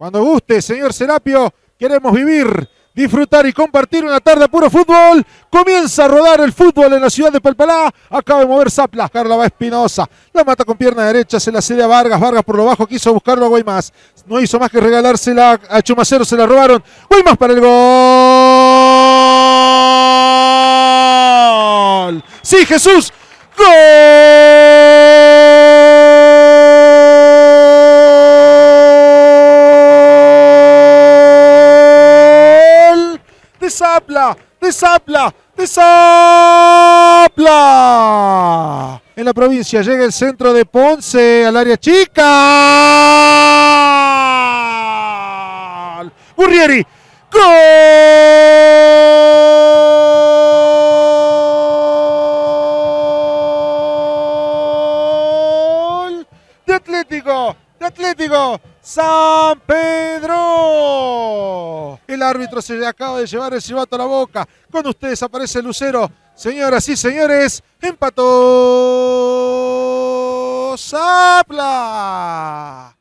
Cuando guste, señor Serapio, queremos vivir, disfrutar y compartir una tarde puro fútbol. Comienza a rodar el fútbol en la ciudad de Palpalá. Acaba de mover Zapla, Carla va Espinosa. La mata con pierna derecha, se la cede a Vargas. Vargas por lo bajo quiso buscarlo a Guaymas. No hizo más que regalársela a Chumacero, se la robaron. Guaymas para el gol. Sí, Jesús. Gol. desapla, desapla, desapla. En la provincia llega el centro de Ponce al área chica. Burrieri, gol de Atlético, de Atlético, San Pedro. El árbitro se le acaba de llevar el silbato a la boca. Con ustedes aparece Lucero. Señoras y señores, empató Zapla.